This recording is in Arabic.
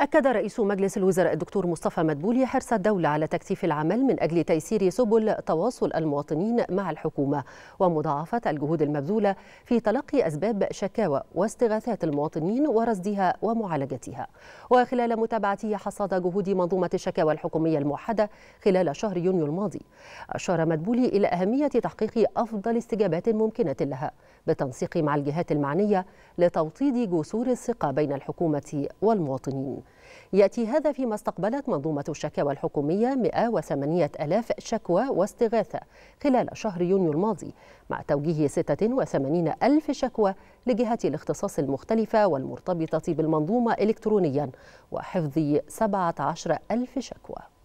أكد رئيس مجلس الوزراء الدكتور مصطفى مدبولي حرص الدولة على تكثيف العمل من أجل تيسير سبل تواصل المواطنين مع الحكومة ومضاعفة الجهود المبذولة في تلقي أسباب شكاوى واستغاثات المواطنين ورصدها ومعالجتها وخلال متابعته حصاد جهود منظومة الشكاوى الحكومية الموحدة خلال شهر يونيو الماضي أشار مدبولي إلى أهمية تحقيق أفضل استجابات ممكنة لها بالتنسيق مع الجهات المعنية لتوطيد جسور الثقة بين الحكومة والمواطنين يأتي هذا فيما استقبلت منظومة الشكاوى الحكومية 108 ألاف شكوى واستغاثة خلال شهر يونيو الماضي مع توجيه 86 ألف شكوى لجهات الاختصاص المختلفة والمرتبطة بالمنظومة إلكترونيا وحفظ 17 ألف شكوى